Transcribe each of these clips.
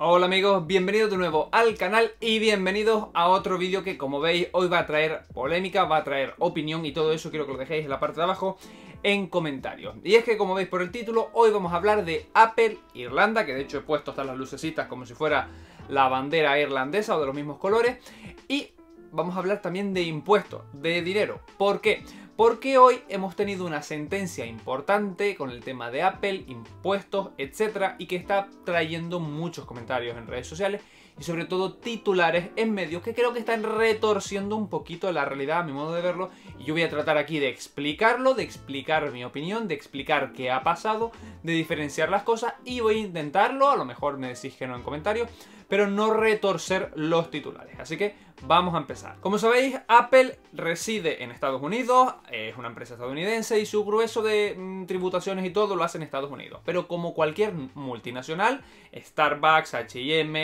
Hola amigos, bienvenidos de nuevo al canal y bienvenidos a otro vídeo que como veis hoy va a traer polémica, va a traer opinión y todo eso quiero que lo dejéis en la parte de abajo en comentarios. Y es que como veis por el título, hoy vamos a hablar de Apple Irlanda, que de hecho he puesto hasta las lucecitas como si fuera la bandera irlandesa o de los mismos colores, y vamos a hablar también de impuestos, de dinero. ¿Por qué? porque hoy hemos tenido una sentencia importante con el tema de Apple, impuestos, etc. y que está trayendo muchos comentarios en redes sociales y sobre todo titulares en medios que creo que están retorciendo un poquito la realidad a mi modo de verlo y yo voy a tratar aquí de explicarlo, de explicar mi opinión, de explicar qué ha pasado, de diferenciar las cosas y voy a intentarlo, a lo mejor me decís que no en comentarios, pero no retorcer los titulares. Así que Vamos a empezar. Como sabéis, Apple reside en Estados Unidos, es una empresa estadounidense y su grueso de mm, tributaciones y todo lo hace en Estados Unidos. Pero como cualquier multinacional, Starbucks, HM,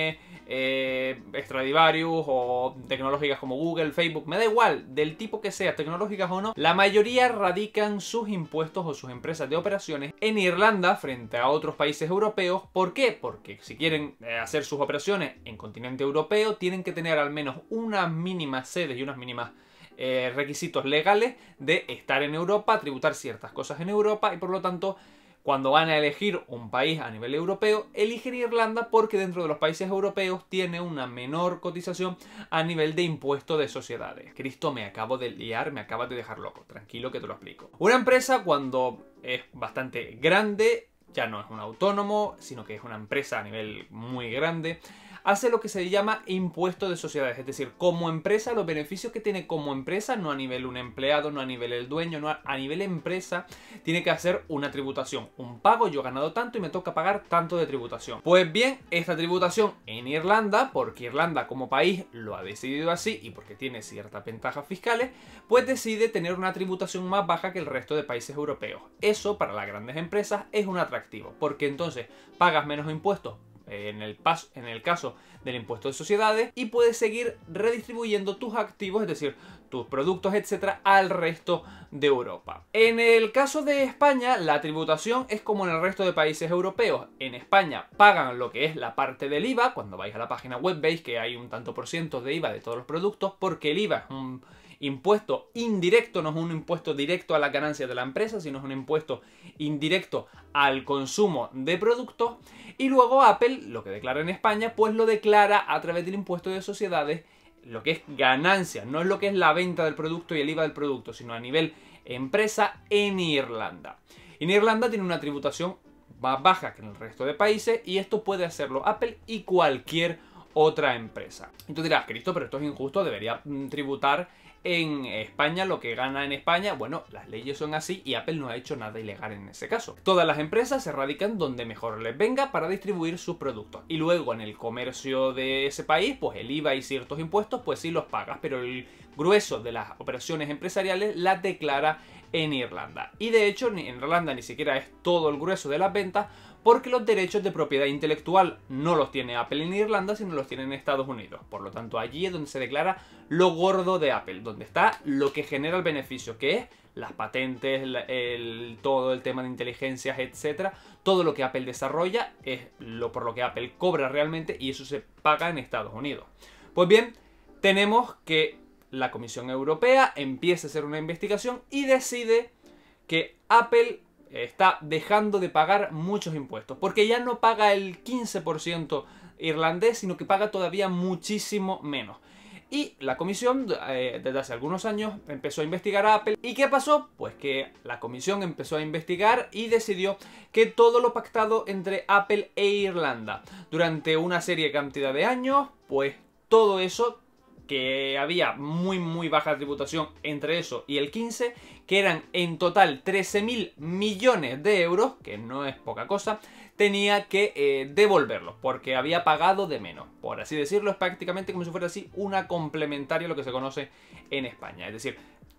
eh, Stradivarius o tecnológicas como Google, Facebook, me da igual, del tipo que sea, tecnológicas o no, la mayoría radican sus impuestos o sus empresas de operaciones en Irlanda frente a otros países europeos. ¿Por qué? Porque si quieren eh, hacer sus operaciones en continente europeo, tienen que tener al menos un unas mínimas sedes y unas mínimas eh, requisitos legales de estar en Europa, tributar ciertas cosas en Europa y por lo tanto cuando van a elegir un país a nivel europeo, eligen Irlanda porque dentro de los países europeos tiene una menor cotización a nivel de impuesto de sociedades. Cristo, me acabo de liar, me acabas de dejar loco. Tranquilo que te lo explico. Una empresa cuando es bastante grande, ya no es un autónomo, sino que es una empresa a nivel muy grande, hace lo que se llama impuesto de sociedades, es decir, como empresa, los beneficios que tiene como empresa, no a nivel un empleado, no a nivel el dueño, no a, nivel empresa, tiene que hacer una tributación, un pago, yo he ganado tanto y me toca pagar tanto de tributación. Pues bien, esta tributación en Irlanda, porque Irlanda como país lo ha decidido así y porque tiene ciertas ventajas fiscales, pues decide tener una tributación más baja que el resto de países europeos. Eso para las grandes empresas es un atractivo, porque entonces pagas menos impuestos en el, caso del impuesto de sociedades y puedes seguir redistribuyendo tus activos, es decir, tus productos, etcétera, al resto de Europa. En el caso de España, la tributación es como en el resto de países europeos. En España pagan lo que es la parte del IVA, cuando vais a la página web veis que hay un tanto por ciento de IVA de todos los productos, porque el IVA es un impuesto indirecto, no es un impuesto directo a la ganancia de la empresa, sino es un impuesto indirecto al consumo de productos. Y luego Apple, lo que declara en España, pues lo declara a través del impuesto de sociedades, lo que es ganancia, no es lo que es la venta del producto y el IVA del producto, sino a nivel empresa en Irlanda. En Irlanda tiene una tributación más baja que en el resto de países y esto puede hacerlo Apple y cualquier otra empresa. Entonces dirás, Cristo, pero esto es injusto, debería mm, tributar en España lo que gana en España, bueno, las leyes son así y Apple no ha hecho nada ilegal en ese caso. Todas las empresas se radican donde mejor les venga para distribuir sus productos y luego en el comercio de ese país, pues el IVA y ciertos impuestos, pues sí los pagas, pero el grueso de las operaciones empresariales las declara en Irlanda. Y de hecho, en Irlanda ni siquiera es todo el grueso de las ventas porque los derechos de propiedad intelectual no los tiene Apple en Irlanda, sino los tiene en Estados Unidos. Por lo tanto, allí es donde se declara lo gordo de Apple, donde está lo que genera el beneficio, que es las patentes, todo el tema de inteligencias, etc. todo lo que Apple desarrolla es lo por lo que Apple cobra realmente y eso se paga en Estados Unidos. Pues bien, tenemos que la Comisión Europea empieza a hacer una investigación y decide que Apple está dejando de pagar muchos impuestos, porque ya no paga el 15% irlandés, sino que paga todavía muchísimo menos. Y la comisión, eh, desde hace algunos años, empezó a investigar a Apple. ¿Y qué pasó? Pues que la comisión empezó a investigar y decidió que todo lo pactado entre Apple e Irlanda durante una serie cantidad de años, pues todo eso que había muy muy baja tributación entre eso y el 15 que eran en total 13 mil millones de euros, que no es poca cosa, tenía que eh, devolverlos porque había pagado de menos. Por así decirlo, es prácticamente como si fuera así una complementaria, lo que se conoce en España. Es decir,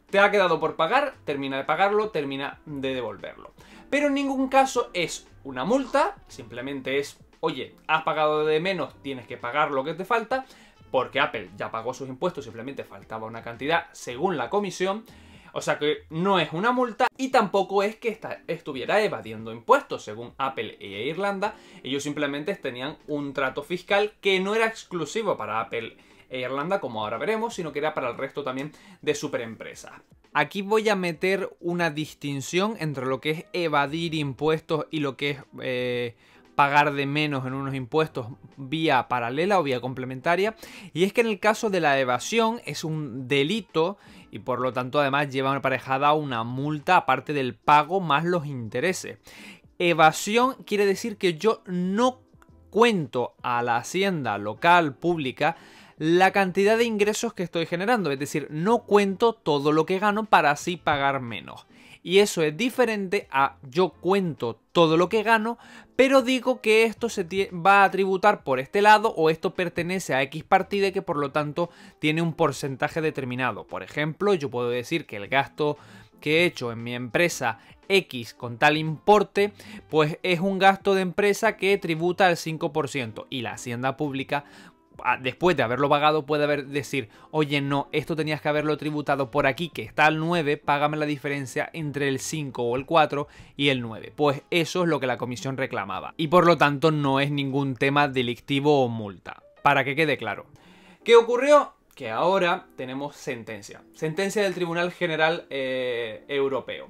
te ha quedado por pagar, termina de pagarlo, termina de devolverlo. Pero en ningún caso es una multa, simplemente es, oye, has pagado de menos, tienes que pagar lo que te falta, porque Apple ya pagó sus impuestos, simplemente faltaba una cantidad según la comisión, o sea que no es una multa y tampoco es que estuviera evadiendo impuestos. Según Apple e Irlanda, ellos simplemente tenían un trato fiscal que no era exclusivo para Apple e Irlanda, como ahora veremos, sino que era para el resto también de superempresas. Aquí voy a meter una distinción entre lo que es evadir impuestos y lo que es eh, pagar de menos en unos impuestos vía paralela o vía complementaria. Y es que en el caso de la evasión es un delito y por lo tanto además lleva aparejada una multa aparte del pago más los intereses. Evasión quiere decir que yo no cuento a la hacienda local pública la cantidad de ingresos que estoy generando, es decir, no cuento todo lo que gano para así pagar menos y eso es diferente a yo cuento todo lo que gano, pero digo que esto se va a tributar por este lado o esto pertenece a X partida que por lo tanto tiene un porcentaje determinado. Por ejemplo, yo puedo decir que el gasto que he hecho en mi empresa X con tal importe, pues es un gasto de empresa que tributa al 5% y la hacienda pública después de haberlo pagado puede haber decir, oye no, esto tenías que haberlo tributado por aquí, que está al 9, págame la diferencia entre el 5 o el 4 y el 9. Pues eso es lo que la comisión reclamaba. Y por lo tanto no es ningún tema delictivo o multa. Para que quede claro. ¿Qué ocurrió? Que ahora tenemos sentencia. Sentencia del Tribunal General eh, Europeo.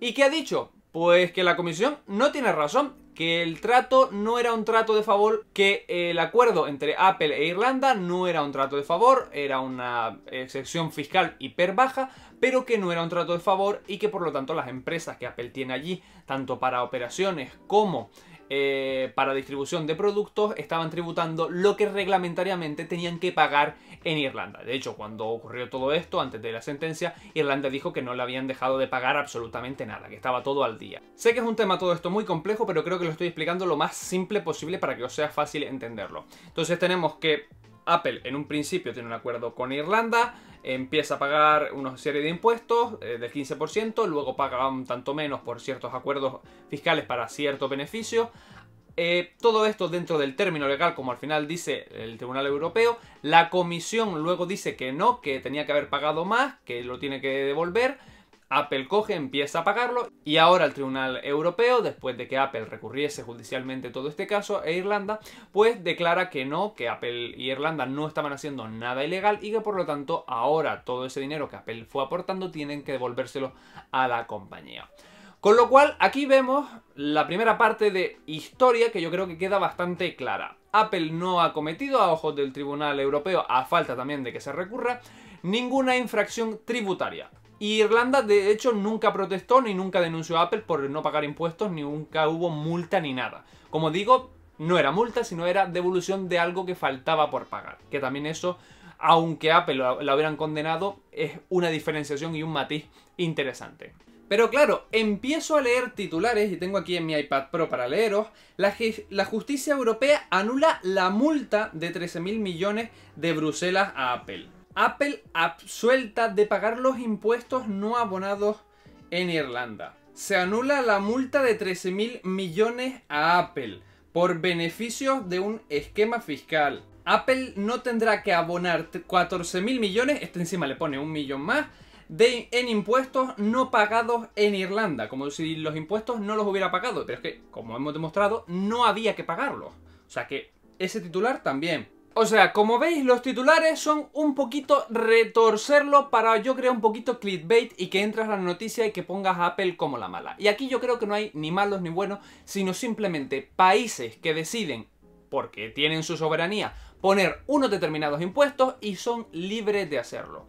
¿Y qué ha dicho? Pues que la comisión no tiene razón, que el trato no era un trato de favor, que el acuerdo entre Apple e Irlanda no era un trato de favor, era una excepción fiscal hiper baja, pero que no era un trato de favor y que por lo tanto las empresas que Apple tiene allí, tanto para operaciones como eh, para distribución de productos estaban tributando lo que reglamentariamente tenían que pagar en Irlanda. De hecho, cuando ocurrió todo esto, antes de la sentencia, Irlanda dijo que no le habían dejado de pagar absolutamente nada, que estaba todo al día. Sé que es un tema todo esto muy complejo, pero creo que lo estoy explicando lo más simple posible para que os sea fácil entenderlo. Entonces tenemos que Apple en un principio tiene un acuerdo con Irlanda, empieza a pagar una serie de impuestos eh, del 15%, luego paga un tanto menos por ciertos acuerdos fiscales para cierto beneficio. Eh, todo esto dentro del término legal, como al final dice el Tribunal Europeo. La comisión luego dice que no, que tenía que haber pagado más, que lo tiene que devolver. Apple coge, empieza a pagarlo y ahora el Tribunal Europeo, después de que Apple recurriese judicialmente todo este caso e Irlanda, pues declara que no, que Apple y Irlanda no estaban haciendo nada ilegal y que por lo tanto ahora todo ese dinero que Apple fue aportando tienen que devolvérselo a la compañía. Con lo cual aquí vemos la primera parte de historia que yo creo que queda bastante clara. Apple no ha cometido a ojos del Tribunal Europeo, a falta también de que se recurra, ninguna infracción tributaria. Y Irlanda, de hecho, nunca protestó ni nunca denunció a Apple por no pagar impuestos, ni nunca hubo multa ni nada. Como digo, no era multa, sino era devolución de algo que faltaba por pagar. Que también eso, aunque Apple la hubieran condenado, es una diferenciación y un matiz interesante. Pero claro, empiezo a leer titulares, y tengo aquí en mi iPad Pro para leeros, la, la justicia europea anula la multa de 13.000 millones de Bruselas a Apple. Apple absuelta de pagar los impuestos no abonados en Irlanda. Se anula la multa de 13 millones a Apple por beneficios de un esquema fiscal. Apple no tendrá que abonar 14 millones, este encima le pone un millón más, de, en impuestos no pagados en Irlanda, como si los impuestos no los hubiera pagado, pero es que, como hemos demostrado, no había que pagarlos. O sea que ese titular también. O sea, como veis, los titulares son un poquito retorcerlo para, yo creo, un poquito clickbait y que entras la noticia y que pongas a Apple como la mala. Y aquí yo creo que no hay ni malos ni buenos, sino simplemente países que deciden, porque tienen su soberanía, poner unos determinados impuestos y son libres de hacerlo.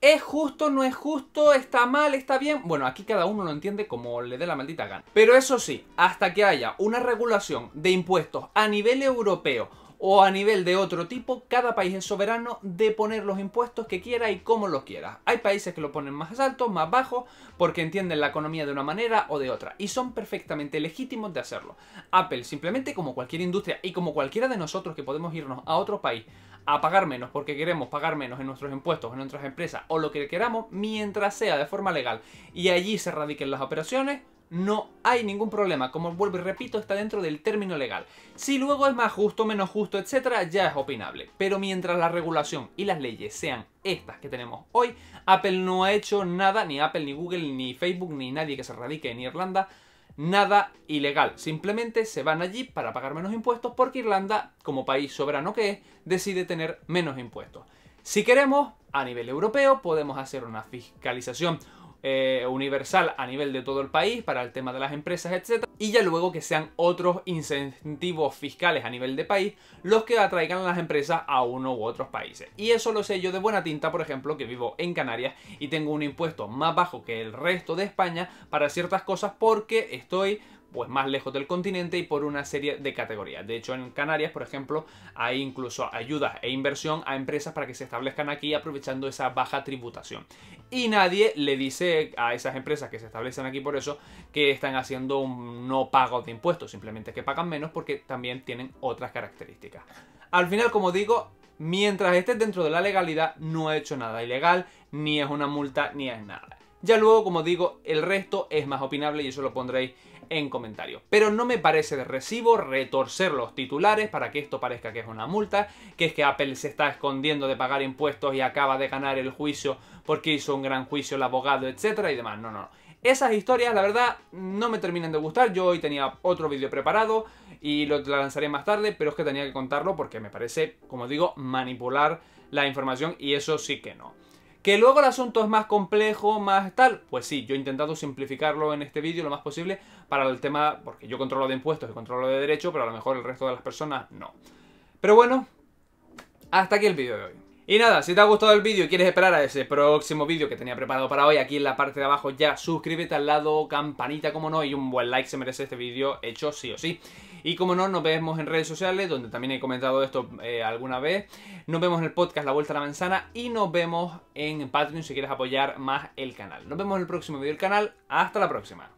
¿Es justo? ¿No es justo? ¿Está mal? ¿Está bien? Bueno, aquí cada uno lo entiende como le dé la maldita gana. Pero eso sí, hasta que haya una regulación de impuestos a nivel europeo o a nivel de otro tipo, cada país es soberano de poner los impuestos que quiera y como los quiera. Hay países que lo ponen más alto, más bajo, porque entienden la economía de una manera o de otra, y son perfectamente legítimos de hacerlo. Apple, simplemente como cualquier industria y como cualquiera de nosotros que podemos irnos a otro país a pagar menos porque queremos pagar menos en nuestros impuestos, en nuestras empresas o lo que queramos, mientras sea de forma legal y allí se radiquen las operaciones, no hay ningún problema. Como vuelvo y repito, está dentro del término legal. Si luego es más justo, menos justo, etcétera, ya es opinable. Pero mientras la regulación y las leyes sean estas que tenemos hoy, Apple no ha hecho nada, ni Apple, ni Google, ni Facebook, ni nadie que se radique en Irlanda, nada ilegal. Simplemente se van allí para pagar menos impuestos porque Irlanda, como país soberano que es, decide tener menos impuestos. Si queremos, a nivel europeo podemos hacer una fiscalización eh, universal a nivel de todo el país para el tema de las empresas, etcétera Y ya luego que sean otros incentivos fiscales a nivel de país los que atraigan a las empresas a uno u otros países. Y eso lo sé yo de buena tinta, por ejemplo, que vivo en Canarias y tengo un impuesto más bajo que el resto de España para ciertas cosas porque estoy pues más lejos del continente y por una serie de categorías. De hecho, en Canarias, por ejemplo, hay incluso ayudas e inversión a empresas para que se establezcan aquí aprovechando esa baja tributación. Y nadie le dice a esas empresas que se establecen aquí por eso que están haciendo un no pago de impuestos, simplemente que pagan menos porque también tienen otras características. Al final, como digo, mientras estés dentro de la legalidad, no ha hecho nada ilegal, ni es una multa, ni es nada. Ya luego, como digo, el resto es más opinable y eso lo pondréis en comentarios. Pero no me parece de recibo retorcer los titulares para que esto parezca que es una multa, que es que Apple se está escondiendo de pagar impuestos y acaba de ganar el juicio porque hizo un gran juicio el abogado, etcétera y demás. No, no. Esas historias, la verdad, no me terminan de gustar. Yo hoy tenía otro vídeo preparado y lo lanzaré más tarde, pero es que tenía que contarlo porque me parece, como digo, manipular la información y eso sí que no. Que luego el asunto es más complejo, más tal, pues sí, yo he intentado simplificarlo en este vídeo lo más posible para el tema, porque yo controlo de impuestos y controlo de derecho, pero a lo mejor el resto de las personas no. Pero bueno, hasta aquí el vídeo de hoy. Y nada, si te ha gustado el vídeo y quieres esperar a ese próximo vídeo que tenía preparado para hoy, aquí en la parte de abajo ya suscríbete al lado, campanita como no, y un buen like se merece este vídeo hecho sí o sí. Y como no, nos vemos en redes sociales, donde también he comentado esto eh, alguna vez. Nos vemos en el podcast La Vuelta a la Manzana y nos vemos en Patreon si quieres apoyar más el canal. Nos vemos en el próximo vídeo del canal. Hasta la próxima.